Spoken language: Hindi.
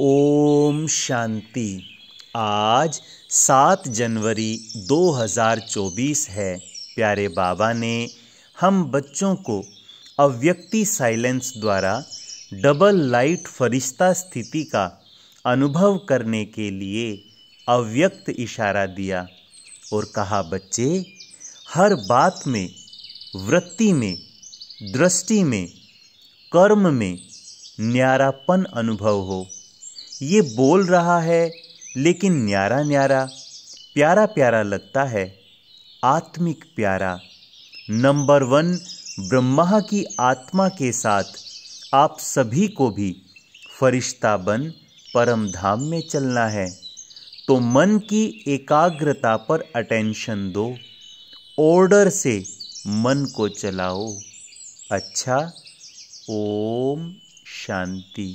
ओम शांति आज सात जनवरी 2024 है प्यारे बाबा ने हम बच्चों को अव्यक्ति साइलेंस द्वारा डबल लाइट फरिश्ता स्थिति का अनुभव करने के लिए अव्यक्त इशारा दिया और कहा बच्चे हर बात में वृत्ति में दृष्टि में कर्म में न्यारापन अनुभव हो ये बोल रहा है लेकिन न्यारा न्यारा प्यारा प्यारा लगता है आत्मिक प्यारा नंबर वन ब्रह्मा की आत्मा के साथ आप सभी को भी फरिश्ता बन परम धाम में चलना है तो मन की एकाग्रता पर अटेंशन दो ऑर्डर से मन को चलाओ अच्छा ओम शांति